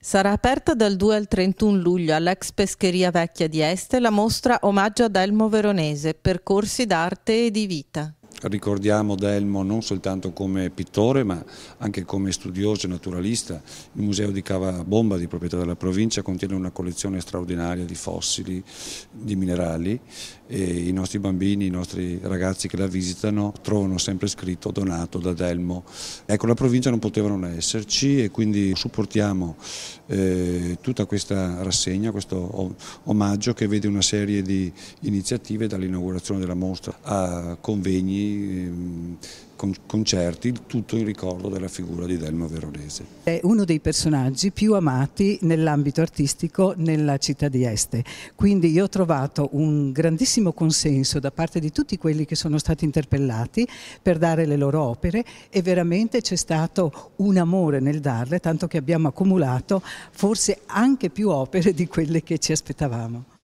Sarà aperta dal 2 al 31 luglio all'ex pescheria vecchia di Este la mostra Omaggio ad Elmo Veronese, percorsi d'arte e di vita ricordiamo Delmo non soltanto come pittore ma anche come studioso e naturalista. Il museo di Cava Bomba, di proprietà della provincia, contiene una collezione straordinaria di fossili, di minerali e i nostri bambini, i nostri ragazzi che la visitano trovano sempre scritto donato da Delmo. Ecco, la provincia non poteva non esserci e quindi supportiamo eh, tutta questa rassegna, questo omaggio che vede una serie di iniziative dall'inaugurazione della mostra a convegni Ehm, concerti, tutto in ricordo della figura di Delmo Veronese. È uno dei personaggi più amati nell'ambito artistico nella città di Este, quindi io ho trovato un grandissimo consenso da parte di tutti quelli che sono stati interpellati per dare le loro opere e veramente c'è stato un amore nel darle, tanto che abbiamo accumulato forse anche più opere di quelle che ci aspettavamo.